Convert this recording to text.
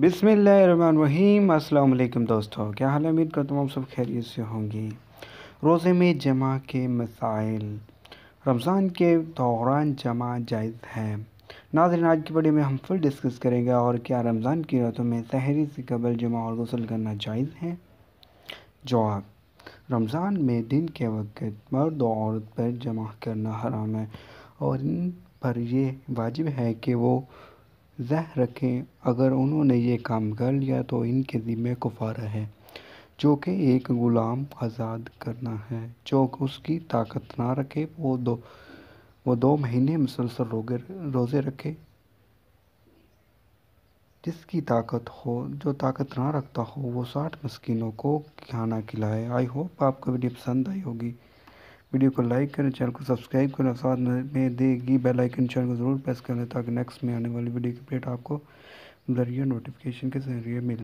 बिसमीम अल्लाम दोस्तों क्या हाल उम्मीद करता हूँ आप सब खैरियत से होंगी रोज़े में जमा के मसाइल रमज़ान के दौरान जमा जायज़ है नाजरन आज की वीडियो में हम फुल डिस्कस करेंगे और क्या रमज़ान की रातों में तहरी से कबल जमा और गसल करना जायज़ है जवाब रमज़ान में दिन के वक्त मर्द और औरत पर जमा करना हराम है और इन पर यह वाजिब है कि वो ज़ह रखें अगर उन्होंने ये काम कर लिया तो इनके ज़िम्मे कुफारा है जो कि एक ग़ुलाम आज़ाद करना है जो उसकी ताकत ना रखे वो दो वो दो महीने मुसलसल रोगे रोज़े रखे जिसकी ताकत हो जो ताकत ना रखता हो वो साठ मस्किनों को खाना खिलाए आई होप आपको वीडियो पसंद आई होगी वीडियो को लाइक करें चैनल को सब्सक्राइब करें और साथ में देगी बेल आइकन चैनल को ज़रूर प्रेस करें ताकि नेक्स्ट में आने वाली वीडियो की अपडेट आपको जरिए नोटिफिकेशन के जरिए मिले